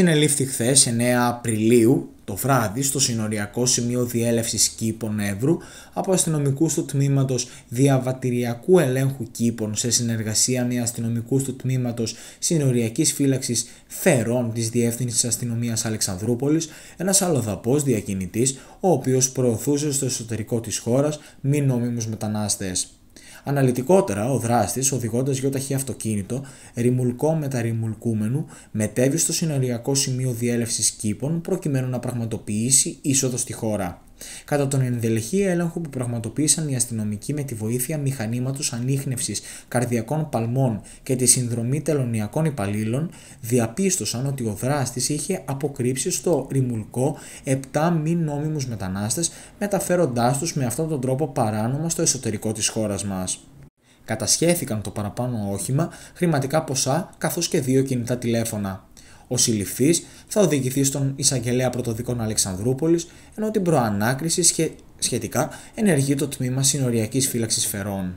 συνελήφθη χθες 9 Απριλίου το βράδυ στο συνοριακό σημείο διέλευσης κήπων Εύρου από αστυνομικούς του τμήματος διαβατηριακού ελέγχου κήπων σε συνεργασία με αστυνομικούς του τμήματος συνοριακής φύλαξης Φερών της Διεύθυνσης Αστυνομίας Αλεξανδρούπολης, ένας αλλοδαπός διακινητής ο οποίος προωθούσε στο εσωτερικό της χώρας μη νόμιμους μετανάστες. Αναλυτικότερα, ο δράστης, οδηγώντας ταχύ αυτοκίνητο, ρημουλκό ρημουλκούμενου, μετέβη στο συνοριακό σημείο διέλευσης κήπων προκειμένου να πραγματοποιήσει είσοδο στη χώρα. Κατά τον ενδελεχή έλεγχο που πραγματοποίησαν οι αστυνομικοί με τη βοήθεια μηχανήματος ανείχνευσης καρδιακών παλμών και τη συνδρομή τελωνιακών υπαλλήλων, διαπίστωσαν ότι ο δράστης είχε αποκρύψει στο ρημουλκό 7 μη νόμιμους μετανάστες, μεταφέροντάς τους με αυτόν τον τρόπο παράνομα στο εσωτερικό της χώρας μας. Κατασχέθηκαν το παραπάνω όχημα, χρηματικά ποσά καθώς και δύο κινητά τηλέφωνα. Ο συλληφθή θα οδηγηθεί στον εισαγγελέα πρωτοδικών Αλεξανδρούπολης, ενώ την προανάκριση σχετικά ενεργεί το τμήμα συνοριακής φύλαξης φερών.